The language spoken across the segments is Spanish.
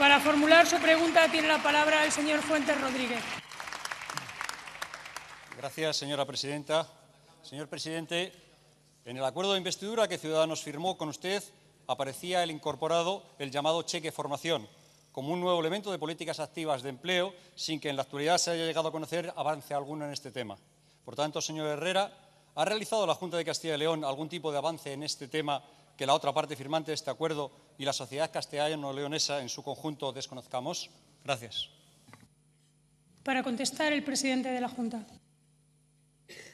Para formular su pregunta tiene la palabra el señor Fuentes Rodríguez. Gracias, señora presidenta. Señor presidente, en el acuerdo de investidura que Ciudadanos firmó con usted aparecía el incorporado el llamado cheque formación como un nuevo elemento de políticas activas de empleo sin que en la actualidad se haya llegado a conocer avance alguno en este tema. Por tanto, señor Herrera, ¿ha realizado la Junta de Castilla y León algún tipo de avance en este tema que la otra parte firmante de este acuerdo y la sociedad castellano-leonesa en su conjunto desconozcamos? Gracias. Para contestar, el presidente de la Junta.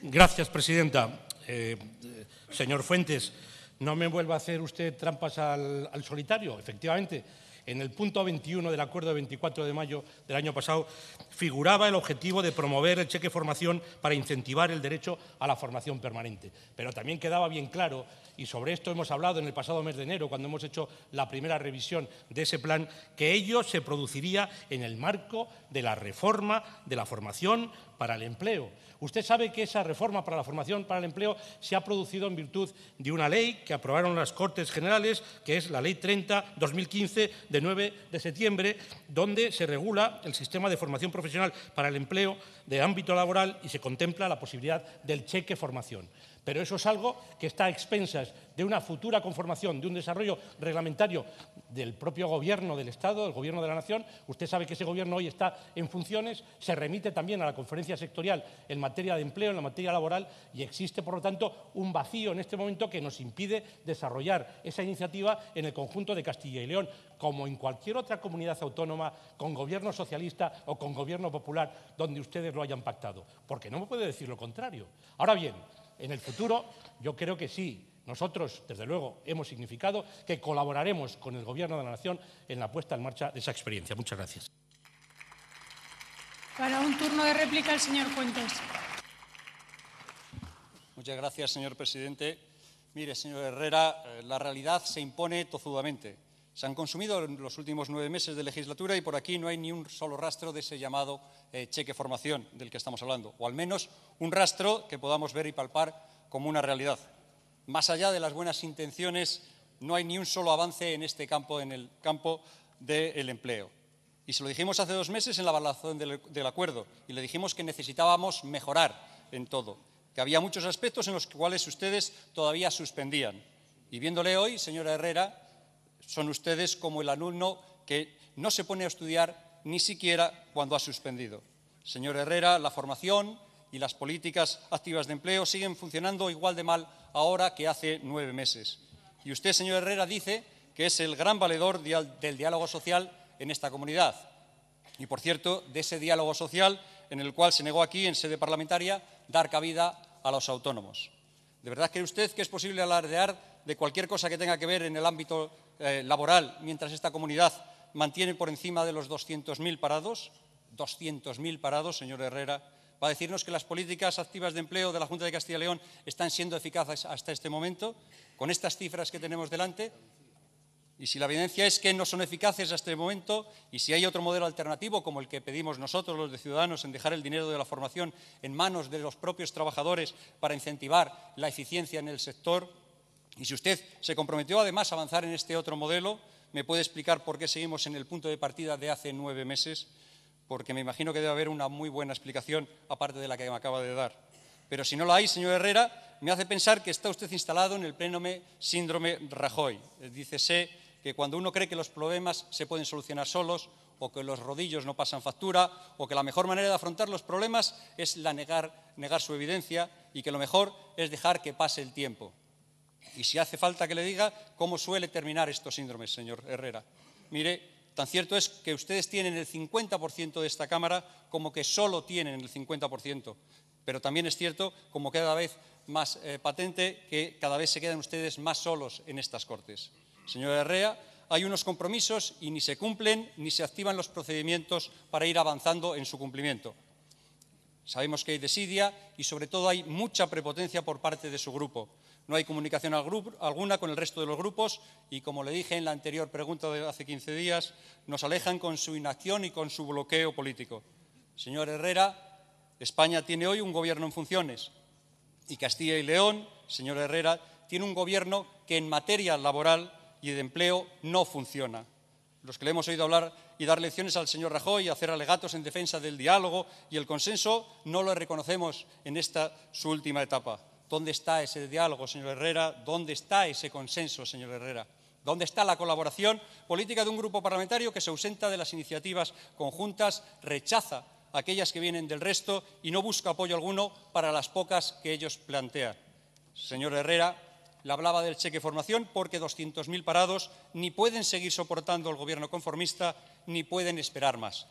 Gracias, presidenta. Eh, señor Fuentes, no me vuelva a hacer usted trampas al solitario. Efectivamente, en el punto 21 del acuerdo de 24 de mayo del año pasado, figuraba el objetivo de promover el cheque formación para incentivar el derecho a la formación permanente. Pero también quedaba bien claro, y sobre esto hemos hablado en el pasado mes de enero, cuando hemos hecho la primera revisión de ese plan, que ello se produciría en el marco de la reforma de la formación para el empleo. Usted sabe que esa reforma para la formación para el empleo se ha producido en virtud de una ley que aprobaron las Cortes Generales, que es la Ley 30-2015 de 9 de septiembre, donde se regula el sistema de formación profesional para el empleo de ámbito laboral y se contempla la posibilidad del cheque formación. Pero eso es algo que está a expensas de una futura conformación, de un desarrollo reglamentario del propio gobierno del Estado, del gobierno de la Nación. Usted sabe que ese gobierno hoy está en funciones, se remite también a la conferencia sectorial en materia de empleo, en la materia laboral, y existe, por lo tanto, un vacío en este momento que nos impide desarrollar esa iniciativa en el conjunto de Castilla y León, como en cualquier otra comunidad autónoma con gobierno socialista o con gobierno popular donde ustedes lo hayan pactado. Porque no me puede decir lo contrario. Ahora bien, en el futuro, yo creo que sí. Nosotros, desde luego, hemos significado que colaboraremos con el Gobierno de la Nación en la puesta en marcha de esa experiencia. Muchas gracias. Para un turno de réplica, el señor Fuentes. Muchas gracias, señor presidente. Mire, señor Herrera, eh, la realidad se impone tozudamente. Se han consumido en los últimos nueve meses de legislatura y por aquí no hay ni un solo rastro de ese llamado eh, cheque formación del que estamos hablando, o al menos un rastro que podamos ver y palpar como una realidad. Más allá de las buenas intenciones, no hay ni un solo avance en este campo, en el campo del empleo. Y se lo dijimos hace dos meses en la evaluación del acuerdo y le dijimos que necesitábamos mejorar en todo, que había muchos aspectos en los cuales ustedes todavía suspendían. Y viéndole hoy, señora Herrera, son ustedes como el alumno que no se pone a estudiar ni siquiera cuando ha suspendido. Señor Herrera, la formación y las políticas activas de empleo siguen funcionando igual de mal ahora que hace nueve meses. Y usted, señor Herrera, dice que es el gran valedor del diálogo social en esta comunidad. Y, por cierto, de ese diálogo social en el cual se negó aquí, en sede parlamentaria, dar cabida a los autónomos. ¿De verdad cree usted que es posible alardear de cualquier cosa que tenga que ver en el ámbito eh, laboral mientras esta comunidad mantiene por encima de los 200.000 parados? 200.000 parados, señor Herrera, ¿Va a decirnos que las políticas activas de empleo de la Junta de Castilla y León están siendo eficaces hasta este momento, con estas cifras que tenemos delante, y si la evidencia es que no son eficaces hasta el momento, y si hay otro modelo alternativo, como el que pedimos nosotros, los de Ciudadanos, en dejar el dinero de la formación en manos de los propios trabajadores para incentivar la eficiencia en el sector, y si usted se comprometió además a avanzar en este otro modelo, ¿me puede explicar por qué seguimos en el punto de partida de hace nueve meses? Porque me imagino que debe haber una muy buena explicación, aparte de la que me acaba de dar. Pero si no lo hay, señor Herrera, me hace pensar que está usted instalado en el plenome síndrome Rajoy. Dice, Dícese que cuando uno cree que los problemas se pueden solucionar solos o que los rodillos no pasan factura o que la mejor manera de afrontar los problemas es negar, su evidencia y que lo mejor es dejar que pase el tiempo. Y si hace falta que le diga cómo suele terminar estos síndromes, señor Herrera. Mire, tan cierto es que ustedes tienen el 50% de esta Cámara como que solo tienen el 50%, pero también es cierto como cada vez más eh, patente que cada vez se quedan ustedes más solos en estas Cortes. Señor Herrera, hay unos compromisos y ni se cumplen ni se activan los procedimientos para ir avanzando en su cumplimiento. Sabemos que hay desidia y, sobre todo, hay mucha prepotencia por parte de su grupo. No hay comunicación alguna con el resto de los grupos y, como le dije en la anterior pregunta de hace 15 días, nos alejan con su inacción y con su bloqueo político. Señor Herrera, España tiene hoy un gobierno en funciones y Castilla y León, señor Herrera, tiene un gobierno que en materia laboral y de empleo no funciona. Los que le hemos oído hablar y dar lecciones al señor Rajoy y hacer alegatos en defensa del diálogo y el consenso, no lo reconocemos en esta su última etapa. ¿Dónde está ese diálogo, señor Herrera? ¿Dónde está ese consenso, señor Herrera? ¿Dónde está la colaboración política de un grupo parlamentario que se ausenta de las iniciativas conjuntas, rechaza aquellas que vienen del resto y no busca apoyo alguno para las pocas que ellos plantean? Señor Herrera, le hablaba del cheque formación porque 200.000 parados ni pueden seguir soportando el gobierno conformista ni pueden esperar más.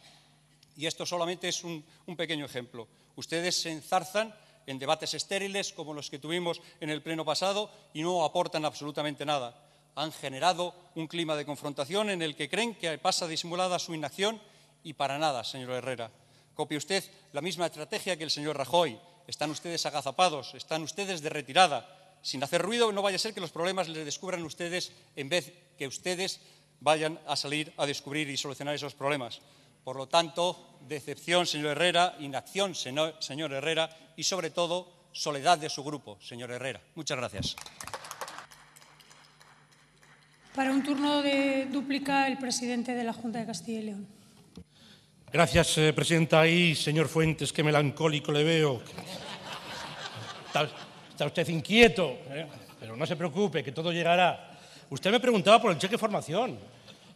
Y esto solamente es un, pequeño ejemplo. Ustedes se enzarzan en debates estériles como los que tuvimos en el pleno pasado y no aportan absolutamente nada. Han generado un clima de confrontación en el que creen que pasa disimulada su inacción y para nada, señor Herrera. Copia usted la misma estrategia que el señor Rajoy. Están ustedes agazapados, están ustedes de retirada, sin hacer ruido, no vaya a ser que los problemas les descubran ustedes en vez que ustedes vayan a salir a descubrir y solucionar esos problemas. Por lo tanto, decepción, señor Herrera, inacción, señor Herrera, y sobre todo, soledad de su grupo, señor Herrera. Muchas gracias. Para un turno de dúplica, el presidente de la Junta de Castilla y León. Gracias, eh, presidenta. Y señor Fuentes, qué melancólico le veo. Tal, Está usted inquieto, ¿eh? pero no se preocupe, que todo llegará. Usted me preguntaba por el cheque de formación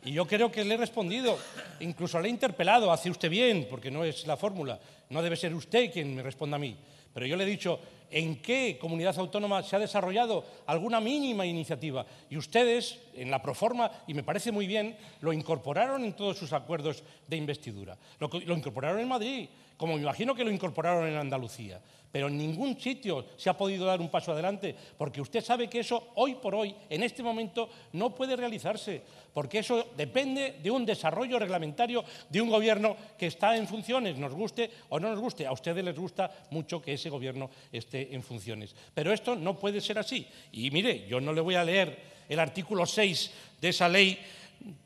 y yo creo que le he respondido, incluso le he interpelado, hace usted bien, porque no es la fórmula, no debe ser usted quien me responda a mí, pero yo le he dicho, ¿en qué comunidad autónoma se ha desarrollado alguna mínima iniciativa? Y ustedes, en la proforma, y me parece muy bien, lo incorporaron en todos sus acuerdos de investidura, lo incorporaron en Madrid, como me imagino que lo incorporaron en Andalucía. Pero en ningún sitio se ha podido dar un paso adelante, porque usted sabe que eso hoy por hoy, en este momento, no puede realizarse, porque eso depende de un desarrollo reglamentario de un gobierno que está en funciones, nos guste o no nos guste. A ustedes les gusta mucho que ese gobierno esté en funciones. Pero esto no puede ser así. Y mire, yo no le voy a leer el artículo 6 de esa ley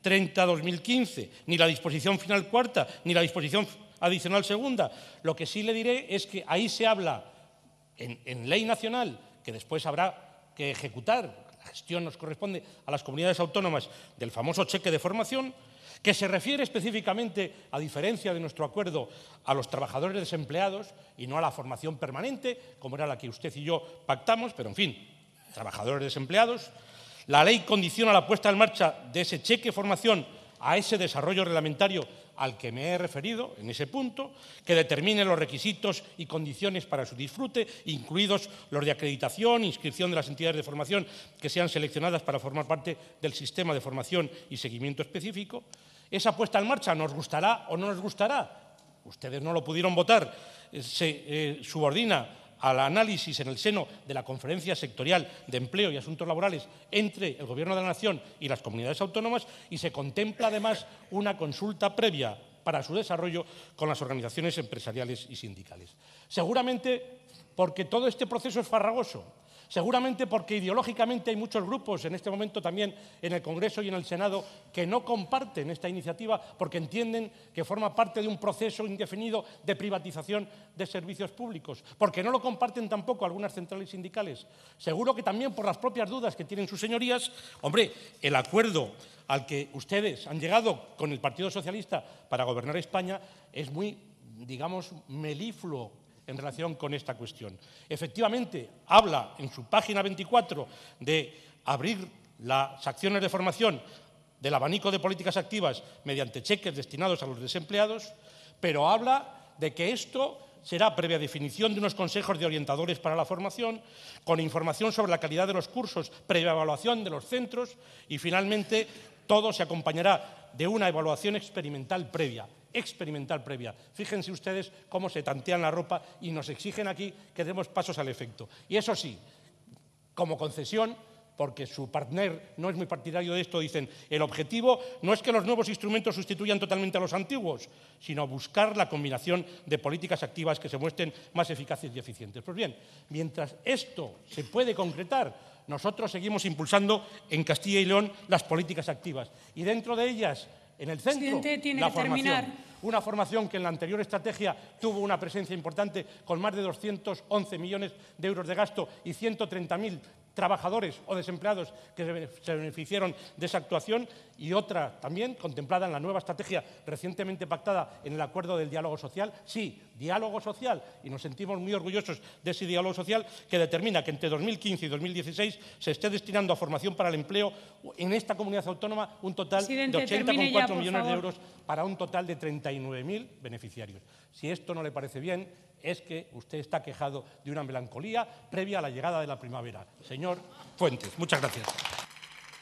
30-2015, ni la disposición final cuarta, ni la disposición adicional segunda. Lo que sí le diré es que ahí se habla en, ley nacional, que después habrá que ejecutar, la gestión nos corresponde a las comunidades autónomas del famoso cheque de formación, que se refiere específicamente, a diferencia de nuestro acuerdo, a los trabajadores desempleados y no a la formación permanente, como era la que usted y yo pactamos, pero en fin, trabajadores desempleados. La ley condiciona la puesta en marcha de ese cheque de formación a ese desarrollo reglamentario al que me he referido en ese punto, que determine los requisitos y condiciones para su disfrute, incluidos los de acreditación, inscripción de las entidades de formación que sean seleccionadas para formar parte del sistema de formación y seguimiento específico. Esa puesta en marcha nos gustará o no nos gustará. Ustedes no lo pudieron votar. Eh, se eh, subordina al análisis en el seno de la Conferencia Sectorial de Empleo y Asuntos Laborales entre el Gobierno de la Nación y las comunidades autónomas y se contempla además una consulta previa para su desarrollo con las organizaciones empresariales y sindicales. Seguramente porque todo este proceso es farragoso Seguramente porque ideológicamente hay muchos grupos en este momento también en el Congreso y en el Senado que no comparten esta iniciativa porque entienden que forma parte de un proceso indefinido de privatización de servicios públicos, porque no lo comparten tampoco algunas centrales sindicales. Seguro que también por las propias dudas que tienen sus señorías, hombre, el acuerdo al que ustedes han llegado con el Partido Socialista para gobernar España es muy, digamos, melifluo en relación con esta cuestión. Efectivamente, habla en su página 24 de abrir las acciones de formación del abanico de políticas activas mediante cheques destinados a los desempleados, pero habla de que esto será previa definición de unos consejos de orientadores para la formación, con información sobre la calidad de los cursos, previa evaluación de los centros y finalmente todo se acompañará de una evaluación experimental previa experimental previa. Fíjense ustedes cómo se tantean la ropa y nos exigen aquí que demos pasos al efecto. Y eso sí, como concesión, porque su partner no es muy partidario de esto, dicen, el objetivo no es que los nuevos instrumentos sustituyan totalmente a los antiguos, sino buscar la combinación de políticas activas que se muestren más eficaces y eficientes. Pues bien, mientras esto se puede concretar, nosotros seguimos impulsando en Castilla y León las políticas activas y dentro de ellas en el centro la Terminar. Una formación que en la anterior estrategia tuvo una presencia importante con más de 211 millones de euros de gasto y 130.000 trabajadores o desempleados que se beneficiaron de esa actuación y otra también contemplada en la nueva estrategia recientemente pactada en el acuerdo del diálogo social. Sí, diálogo social, y nos sentimos muy orgullosos de ese diálogo social que determina que entre 2015 y 2016 se esté destinando a formación para el empleo en esta comunidad autónoma un total de 80,4 millones de euros para un total de 39.000 beneficiarios. Si esto no le parece bien, es que usted está quejado de una melancolía previa a la llegada de la primavera. Señor Fuentes, muchas gracias.